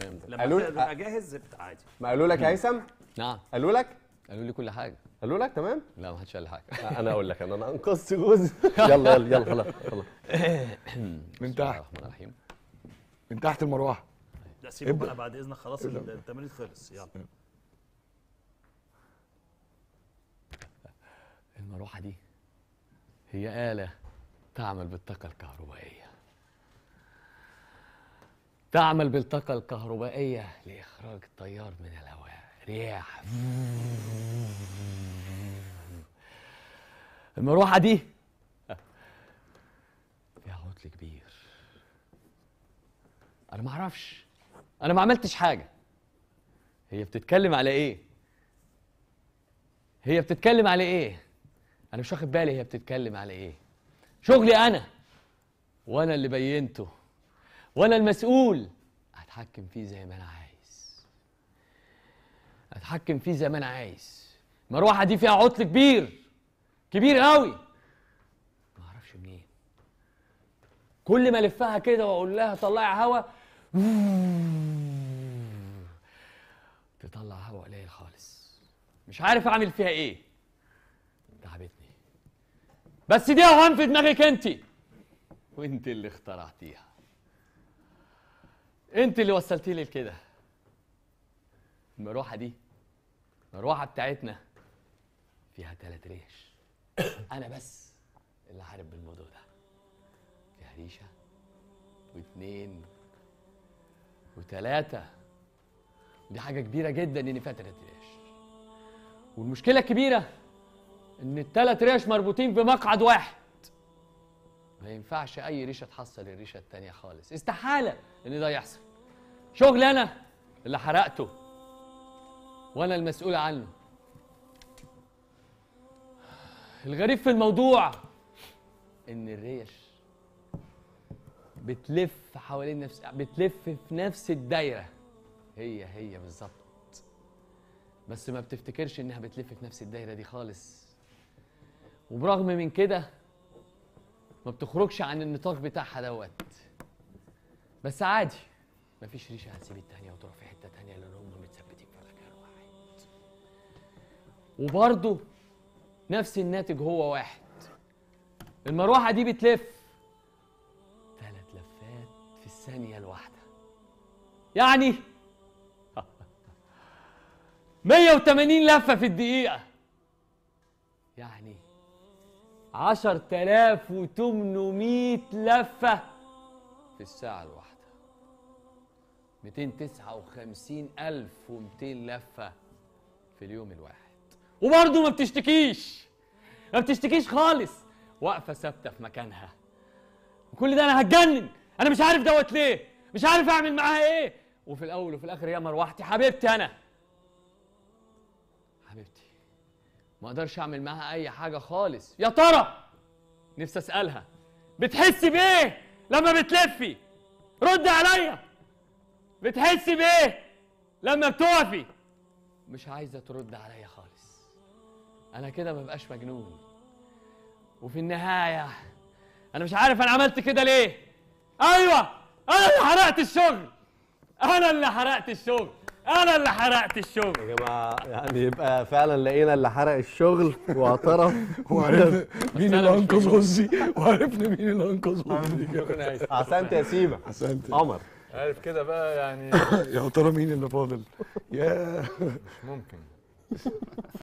تمام ده لما قالوا لك تبقى جاهز عادي ما قالوا لك هيثم نعم قالوا لك قالوا لي كل حاجه قالوا لك تمام لا ما حدش قال حاجه انا اقول لك انا انا انقذت جوز يلا يلا يلا خلاص خلاص من تحت الرحمن الرحيم من تحت المروحه لا سيبك بقى بعد اذنك خلاص التمرين خلص يلا المروحه دي هي اله تعمل بالطاقه الكهربائيه تعمل بالطاقة الكهربائية لإخراج التيار من الهواء رياح المروحة دي فيها عطل كبير أنا ما أعرفش أنا ما عملتش حاجة هي بتتكلم على إيه؟ هي بتتكلم على إيه؟ أنا مش واخد بالي هي بتتكلم على إيه؟ شغلي أنا وأنا اللي بينته وانا المسؤول اتحكم فيه زي ما انا عايز اتحكم فيه زي ما انا عايز المروحه دي فيها عطل كبير كبير قوي ما اعرفش منين كل ما الفها كده واقول لها طلعي هوا تطلع هوا قليل خالص مش عارف اعمل فيها ايه تعبتني بس دي اوهام في دماغك انت وانت اللي اخترعتيها انت اللي وصلتي لي لكده المروحه دي المروحه بتاعتنا فيها تلات ريش انا بس اللي عارف بالموضوع ده فيها ريشه واثنين وثلاثه ودي حاجه كبيره جدا ان فيها تلات ريش والمشكله الكبيره ان التلات ريش مربوطين بمقعد واحد ما ينفعش اي ريشه تحصل الريشه التانية خالص استحاله ان ده يحصل شغل انا اللي حرقته وانا المسؤول عنه الغريب في الموضوع ان الريش بتلف حوالين نفس بتلف في نفس الدايره هي هي بالظبط بس ما بتفتكرش انها بتلف في نفس الدايره دي خالص وبرغم من كده ما بتخرجش عن النطاق بتاعها دوت بس عادي مفيش ريشه هتسيب التانيه وتروح في حته تانيه لان هم متثبتين في مكان واحد وبرضه نفس الناتج هو واحد المروحه دي بتلف ثلاث لفات في الثانيه الواحده يعني 180 لفه في الدقيقه 10800 لفة في الساعة الواحدة 259200 لفة في اليوم الواحد وبرضه ما بتشتكيش ما بتشتكيش خالص واقفة ثابتة في مكانها وكل ده أنا هتجنن أنا مش عارف دوت ليه مش عارف أعمل معاها إيه وفي الأول وفي الآخر يا مروحتي حبيبتي أنا حبيبتي ما اقدرش اعمل معاها اي حاجه خالص يا ترى نفسي اسالها بتحسي بايه لما بتلفي رد عليا بتحسي بايه لما بتقفي مش عايزه ترد عليا خالص انا كده مبقاش مجنون وفي النهايه انا مش عارف انا عملت كده ليه ايوه انا اللي حرقت الشغل انا اللي حرقت الشغل انا اللي حرقت الشغل يا جماعه يعني يبقى فعلا لقينا اللي حرق الشغل واعترف وعرفنا مين اللي انقذ غزي وعرفنا مين اللي انقذ غزي احسنت يا سيما احسنت قمر عارف كده بقى يعني يا ترى مين اللي فاضل يا مش ممكن